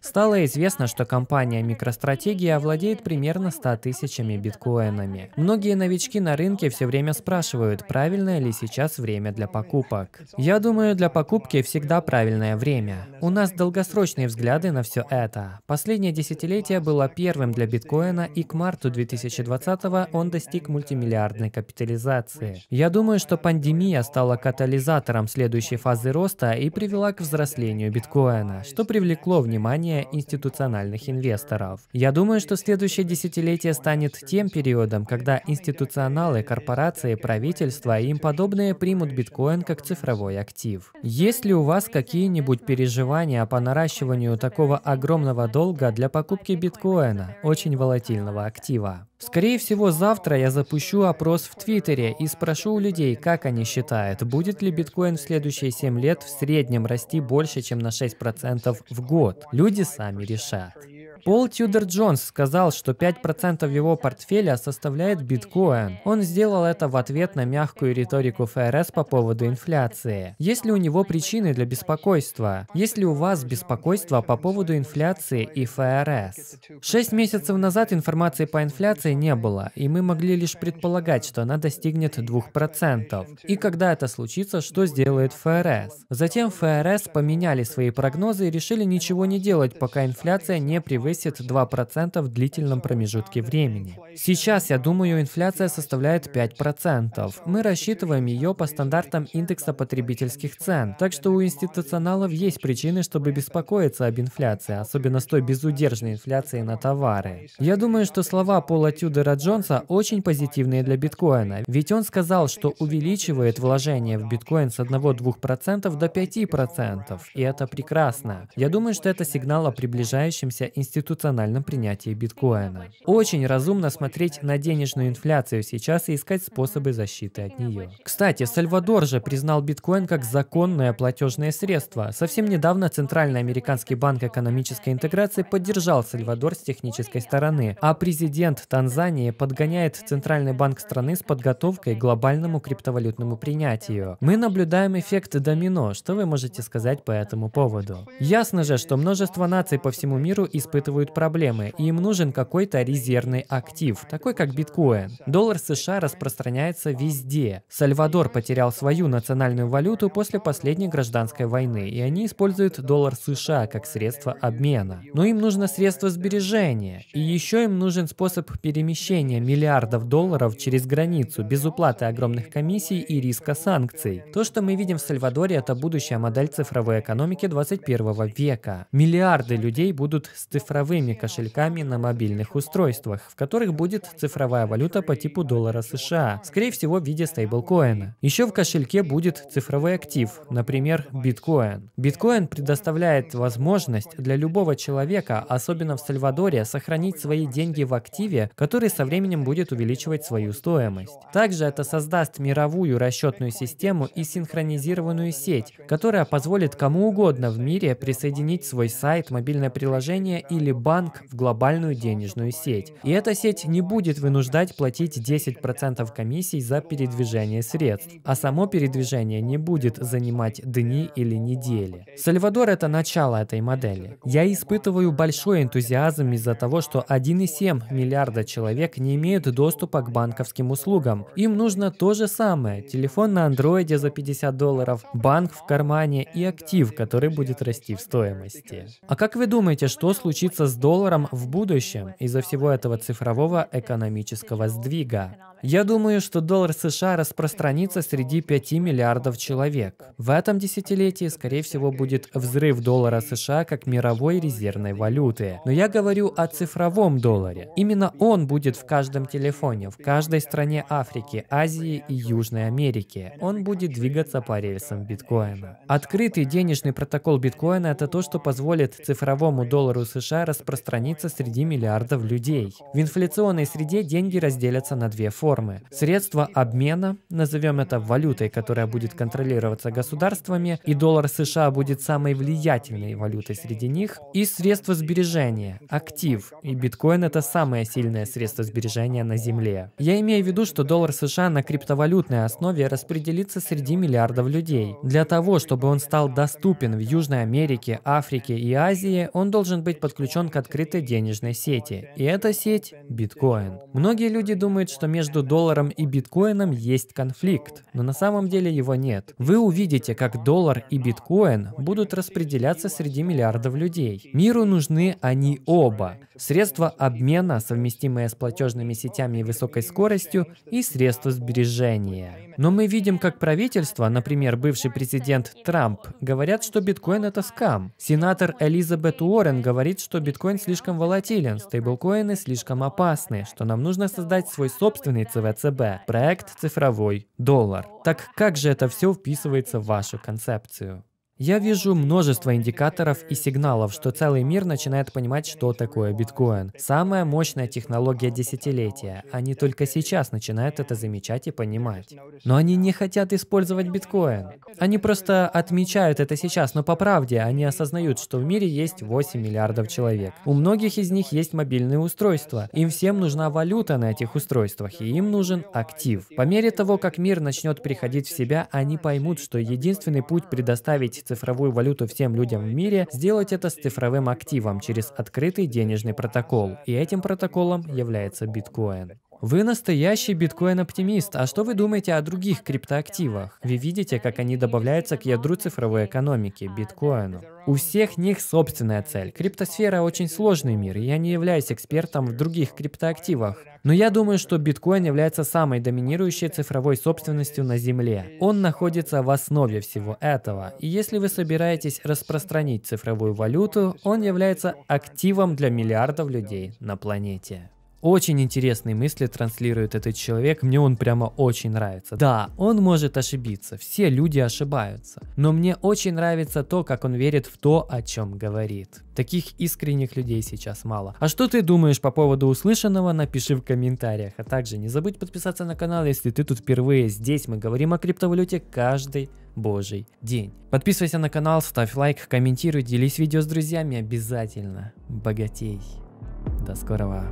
Стало известно, что компания MicroStrategy владеет примерно 100 тысячами биткоинами. Многие новички на рынке все время спрашивают, правильное ли сейчас время для покупок. Я думаю, для покупки всегда правильное время. У нас долгосрочные взгляды на все это. Последнее десятилетие было первым для биткоина, и к марту 2020 он достиг мультимиллиардной капитализации. Я думаю, что пандемия стала катализатором следующей фазы роста и привела к взрослению биткоина, что привлекло внимание институциональных инвесторов. Я думаю, что следующее десятилетие станет тем периодом, когда институционалы, корпорации, правительства и им подобные примут биткоин как цифровой актив. Есть ли у вас какие-нибудь переживания по наращиванию такого огромного долга для покупки биткоина, очень волатильного актива? Скорее всего, завтра я запущу опрос в Твиттере и спрошу у людей, как они считают, будет ли биткоин в следующие 7 лет в среднем расти больше, чем на 6% в год. Люди сами решат. Пол Тюдер Джонс сказал, что 5% его портфеля составляет биткоин. Он сделал это в ответ на мягкую риторику ФРС по поводу инфляции. Есть ли у него причины для беспокойства? Есть ли у вас беспокойство по поводу инфляции и ФРС? Шесть месяцев назад информации по инфляции не было, и мы могли лишь предполагать, что она достигнет 2%. И когда это случится, что сделает ФРС? Затем ФРС поменяли свои прогнозы и решили ничего не делать, пока инфляция не привыкнет превысит 2% в длительном промежутке времени. Сейчас, я думаю, инфляция составляет 5%. Мы рассчитываем ее по стандартам индекса потребительских цен, так что у институционалов есть причины, чтобы беспокоиться об инфляции, особенно с той безудержной инфляцией на товары. Я думаю, что слова Пола Тюдера Джонса очень позитивные для биткоина, ведь он сказал, что увеличивает вложение в биткоин с 1-2% до 5%, и это прекрасно. Я думаю, что это сигнал о приближающемся институциональном институциональном принятии биткоина. Очень разумно смотреть на денежную инфляцию сейчас и искать способы защиты от нее. Кстати, Сальвадор же признал биткоин как законное платежное средство. Совсем недавно Центральный американский банк экономической интеграции поддержал Сальвадор с технической стороны, а президент Танзании подгоняет Центральный банк страны с подготовкой к глобальному криптовалютному принятию. Мы наблюдаем эффект домино, что вы можете сказать по этому поводу? Ясно же, что множество наций по всему миру испытывают испытывают проблемы, и им нужен какой-то резервный актив, такой как биткоин. Доллар США распространяется везде. Сальвадор потерял свою национальную валюту после последней гражданской войны, и они используют доллар США как средство обмена. Но им нужно средство сбережения, и еще им нужен способ перемещения миллиардов долларов через границу без уплаты огромных комиссий и риска санкций. То, что мы видим в Сальвадоре, это будущая модель цифровой экономики 21 века. Миллиарды людей будут с цифровой цифровыми кошельками на мобильных устройствах, в которых будет цифровая валюта по типу доллара США, скорее всего в виде стейблкоина. Еще в кошельке будет цифровой актив, например, биткоин. Биткоин предоставляет возможность для любого человека, особенно в Сальвадоре, сохранить свои деньги в активе, который со временем будет увеличивать свою стоимость. Также это создаст мировую расчетную систему и синхронизированную сеть, которая позволит кому угодно в мире присоединить свой сайт, мобильное приложение или или банк в глобальную денежную сеть. И эта сеть не будет вынуждать платить 10% комиссий за передвижение средств, а само передвижение не будет занимать дни или недели. Сальвадор — это начало этой модели. Я испытываю большой энтузиазм из-за того, что 1,7 миллиарда человек не имеют доступа к банковским услугам. Им нужно то же самое — телефон на андроиде за 50 долларов, банк в кармане и актив, который будет расти в стоимости. А как вы думаете, что случится с долларом в будущем из-за всего этого цифрового экономического сдвига. Я думаю, что доллар США распространится среди 5 миллиардов человек. В этом десятилетии, скорее всего, будет взрыв доллара США как мировой резервной валюты. Но я говорю о цифровом долларе. Именно он будет в каждом телефоне, в каждой стране Африки, Азии и Южной Америки. Он будет двигаться по рельсам биткоина. Открытый денежный протокол биткоина – это то, что позволит цифровому доллару США распространиться среди миллиардов людей. В инфляционной среде деньги разделятся на две формы формы. Средства обмена, назовем это валютой, которая будет контролироваться государствами, и доллар США будет самой влиятельной валютой среди них, и средства сбережения, актив, и биткоин это самое сильное средство сбережения на Земле. Я имею в виду, что доллар США на криптовалютной основе распределится среди миллиардов людей. Для того, чтобы он стал доступен в Южной Америке, Африке и Азии, он должен быть подключен к открытой денежной сети. И эта сеть – биткоин. Многие люди думают, что между между долларом и биткоином есть конфликт, но на самом деле его нет. Вы увидите, как доллар и биткоин будут распределяться среди миллиардов людей. Миру нужны они оба. Средства обмена, совместимые с платежными сетями и высокой скоростью, и средства сбережения. Но мы видим, как правительство, например, бывший президент Трамп, говорят, что биткоин это скам. Сенатор Элизабет Уоррен говорит, что биткоин слишком волатилен, стейблкоины слишком опасны, что нам нужно создать свой собственный ТЦВ ЦБ, проект «Цифровой доллар». Так как же это все вписывается в вашу концепцию? Я вижу множество индикаторов и сигналов, что целый мир начинает понимать, что такое биткоин. Самая мощная технология десятилетия. Они только сейчас начинают это замечать и понимать. Но они не хотят использовать биткоин. Они просто отмечают это сейчас, но по правде они осознают, что в мире есть 8 миллиардов человек. У многих из них есть мобильные устройства. Им всем нужна валюта на этих устройствах, и им нужен актив. По мере того, как мир начнет приходить в себя, они поймут, что единственный путь предоставить цифровую валюту всем людям в мире, сделать это с цифровым активом через открытый денежный протокол. И этим протоколом является биткоин. Вы настоящий биткоин-оптимист, а что вы думаете о других криптоактивах? Вы видите, как они добавляются к ядру цифровой экономики, биткоину. У всех них собственная цель. Криптосфера очень сложный мир, и я не являюсь экспертом в других криптоактивах. Но я думаю, что биткоин является самой доминирующей цифровой собственностью на Земле. Он находится в основе всего этого. И если вы собираетесь распространить цифровую валюту, он является активом для миллиардов людей на планете. Очень интересные мысли транслирует этот человек, мне он прямо очень нравится. Да, он может ошибиться, все люди ошибаются, но мне очень нравится то, как он верит в то, о чем говорит. Таких искренних людей сейчас мало. А что ты думаешь по поводу услышанного, напиши в комментариях. А также не забудь подписаться на канал, если ты тут впервые. Здесь мы говорим о криптовалюте каждый божий день. Подписывайся на канал, ставь лайк, комментируй, делись видео с друзьями обязательно. Богатей. До скорого.